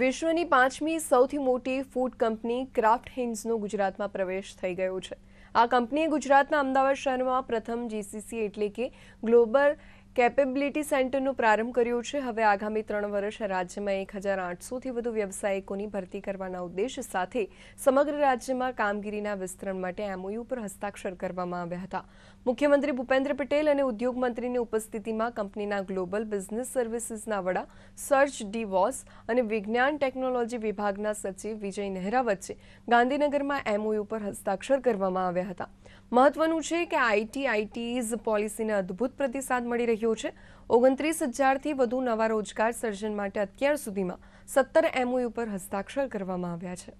विश्वोनी पांचवी સૌથી મોટી ફૂડ કંપની क्राफ्ट हैंड्सનો ગુજરાતમાં પ્રવેશ થઈ ગયો છે આ કંપની ગુજરાતમાં અમદાવાદ શહેરમાં પ્રથમ जीसीसी એટલે કે Г્લોબલ કેપેબિલિટી સેન્ટરનો પ્રારંભ કર્યો છે હવે આગામી 3 વર્ષ રાજ્યમાં 1800 થી વધુ વ્યવસાયિકોની ભરતી કરવાનો ઉદ્દેશ સાથે સમગ્ર રાજ્યમાં કામગીરીનું વિસ્તરણ માટે એમઓયુ પર હસ્તાક્ષર કરવામાં આવ્યા હતા મુખ્યમંત્રી ભૂપેન્દ્ર પટેલ અને ઉદ્યોગ મંત્રીની ઉપસ્થિતિમાં કંપનીના ગ્લોબલ બિઝનેસ સર્વિસીસના વડા સર્જ ડીવોસ અને વિજ્ઞાન ટેકનોલોજી વિભાગના સચિવ વિજય નેહરાવતે ગાંધીનગરમાં એમઓયુ પર હસ્તાક્ષર કરવામાં આવ્યા હતા મહત્વનું છે કે આઈટીઆઈટીઝ પોલિસીના અદ્ભુત ප්‍රතිસાત મળી રહ્યો છે ઓગણત્રીસ હજારથી વધુ નવા રોજગાર સર્જન માટે અત્યાર સુધીમાં સત્તર એમઓયુ પર હસ્તાક્ષર કરવામાં આવ્યા છે